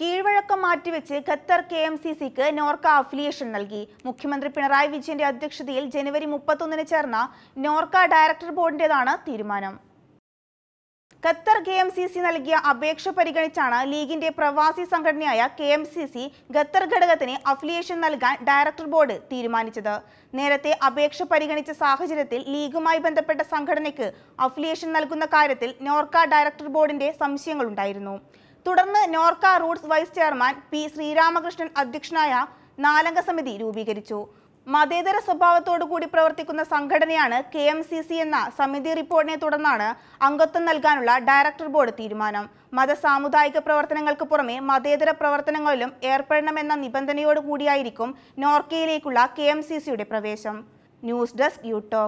കീഴ്വഴക്കം മാറ്റിവെച്ച് Qatar K M C സിക്ക് Norka affiliation നൽകി മുഖ്യമന്ത്രി പിണറായി വിജയന്റെ അധ്യക്ഷതയിൽ ജനുവരി മുപ്പത്തൊന്നിന് ചേർന്ന നോർക്ക ഡയറക്ടർ ബോർഡിന്റേതാണ് തീരുമാനം Qatar K M C C നൽകിയ അപേക്ഷ പരിഗണിച്ചാണ് ലീഗിന്റെ പ്രവാസി സംഘടനയായ K M C C Qatar ഘടകത്തിന് അഫിലിയേഷൻ നൽകാൻ ഡയറക്ടർ ബോർഡ് തീരുമാനിച്ചത് നേരത്തെ അപേക്ഷ പരിഗണിച്ച സാഹചര്യത്തിൽ ലീഗുമായി ബന്ധപ്പെട്ട സംഘടനയ്ക്ക് അഫിലിയേഷൻ നൽകുന്ന കാര്യത്തിൽ നോർക്ക ഡയറക്ടർ ബോർഡിന്റെ സംശയങ്ങളുണ്ടായിരുന്നു തുടർന്ന് NORKA roots vice chairman P Sreeramakrishnan അധ്യക്ഷനായ നാലംഗ സമിതി രൂപീകരിച്ചു മതേതര സ്വഭാവത്തോടുകൂടി പ്രവർത്തിക്കുന്ന സംഘടനയാണ് കെ എം സി സി എന്ന സമിതി റിപ്പോർട്ടിനെ തുടർന്നാണ് അംഗത്വം നൽകാനുള്ള ഡയറക്ടർ ബോർഡ് തീരുമാനം മതസാമുദായിക പ്രവർത്തനങ്ങൾക്ക് പുറമെ മതേതര പ്രവർത്തനങ്ങളിലും ഏർപ്പെടണമെന്ന നിബന്ധനയോട് കൂടിയായിരിക്കും നോർക്കയിലേക്കുള്ള കെ എം സി സിയുടെ പ്രവേശം ന്യൂസ് ഡെസ്ക് യു